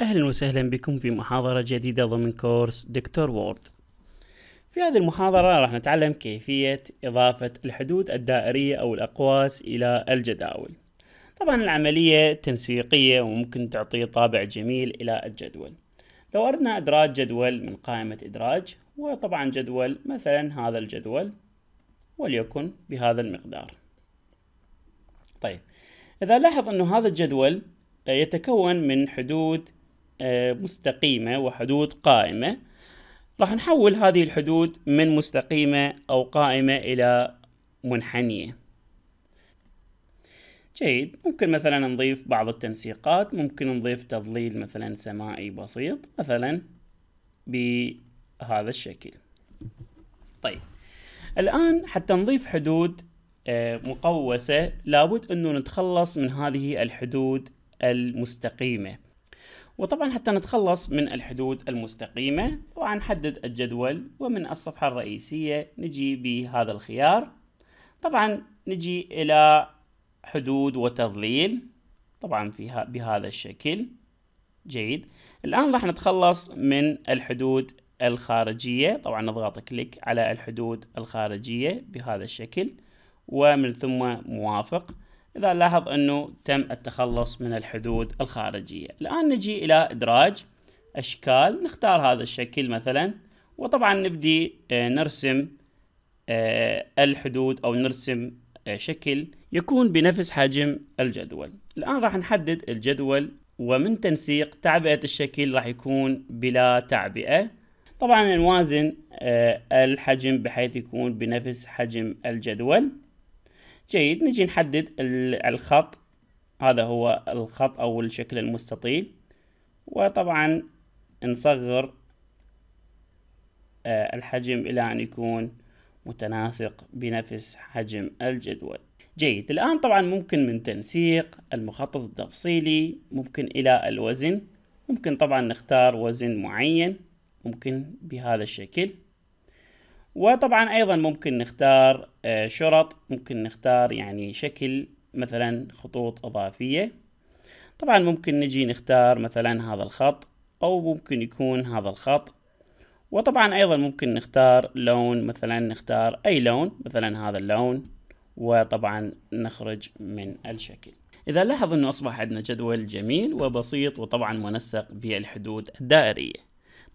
أهلا وسهلا بكم في محاضرة جديدة ضمن كورس دكتور وورد في هذه المحاضرة راح نتعلم كيفية إضافة الحدود الدائرية أو الأقواس إلى الجداول طبعا العملية تنسيقية وممكن تعطي طابع جميل إلى الجدول لو أردنا إدراج جدول من قائمة إدراج وطبعا جدول مثلا هذا الجدول وليكن بهذا المقدار طيب إذا لاحظ أنه هذا الجدول يتكون من حدود آه، مستقيمة وحدود قائمة راح نحول هذه الحدود من مستقيمة أو قائمة إلى منحنية جيد ممكن مثلا نضيف بعض التنسيقات ممكن نضيف تضليل مثلا سمائي بسيط مثلا بهذا الشكل طيب الآن حتى نضيف حدود آه، مقوسة لابد أنه نتخلص من هذه الحدود المستقيمة وطبعا حتى نتخلص من الحدود المستقيمة وهنحدد الجدول ومن الصفحة الرئيسية نجي بهذا الخيار طبعا نجي إلى حدود وتظليل طبعا فيها بهذا الشكل جيد الآن راح نتخلص من الحدود الخارجية طبعا نضغط كليك على الحدود الخارجية بهذا الشكل ومن ثم موافق إذا نلاحظ أنه تم التخلص من الحدود الخارجية الآن نجي إلى إدراج أشكال نختار هذا الشكل مثلا وطبعا نبدي آه، نرسم آه، الحدود أو نرسم آه، شكل يكون بنفس حجم الجدول الآن راح نحدد الجدول ومن تنسيق تعبئة الشكل راح يكون بلا تعبئة طبعا نوازن الحجم بحيث يكون بنفس حجم الجدول جيد نجي نحدد الخط هذا هو الخط او الشكل المستطيل وطبعا نصغر آه، الحجم الى ان يكون متناسق بنفس حجم الجدول جيد الآن طبعا ممكن من تنسيق المخطط التفصيلي ممكن إلى الوزن ممكن طبعا نختار وزن معين ممكن بهذا الشكل وطبعا ايضا ممكن نختار آه، شرط ممكن نختار يعني شكل مثلا خطوط اضافية طبعا ممكن نجي نختار مثلا هذا الخط او ممكن يكون هذا الخط وطبعا ايضا ممكن نختار لون مثلا نختار اي لون مثلا هذا اللون وطبعا نخرج من الشكل إذا لاحظ أنه أصبح عندنا جدول جميل وبسيط وطبعا منسق بالحدود الدائرية